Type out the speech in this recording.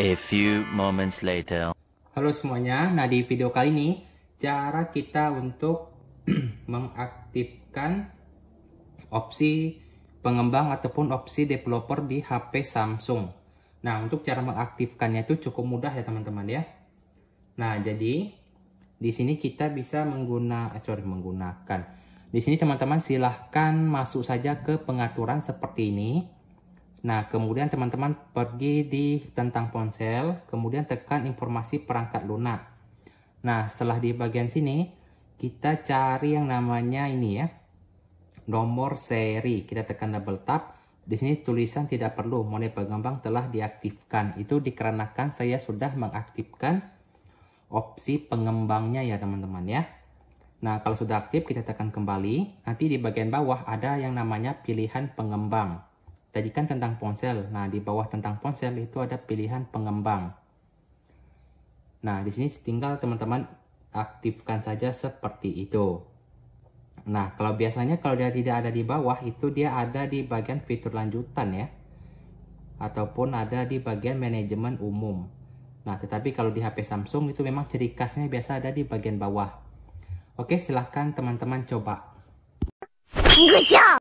A few moments later. Halo semuanya, nah di video kali ini cara kita untuk mengaktifkan opsi pengembang ataupun opsi developer di HP Samsung. Nah untuk cara mengaktifkannya itu cukup mudah ya teman-teman ya. Nah jadi di sini kita bisa menggunakan, eh, sorry menggunakan. Di sini teman-teman silahkan masuk saja ke pengaturan seperti ini Nah, kemudian teman-teman pergi di tentang ponsel, kemudian tekan informasi perangkat lunak. Nah, setelah di bagian sini, kita cari yang namanya ini ya, nomor seri. Kita tekan double tap. Di sini tulisan tidak perlu, mode pengembang telah diaktifkan. Itu dikarenakan saya sudah mengaktifkan opsi pengembangnya ya teman-teman ya. Nah, kalau sudah aktif kita tekan kembali. Nanti di bagian bawah ada yang namanya pilihan pengembang. Tadi kan tentang ponsel. Nah, di bawah tentang ponsel itu ada pilihan pengembang. Nah, di sini tinggal teman-teman aktifkan saja seperti itu. Nah, kalau biasanya kalau dia tidak ada di bawah, itu dia ada di bagian fitur lanjutan ya. Ataupun ada di bagian manajemen umum. Nah, tetapi kalau di HP Samsung itu memang ciri khasnya biasa ada di bagian bawah. Oke, silahkan teman-teman coba. Good job!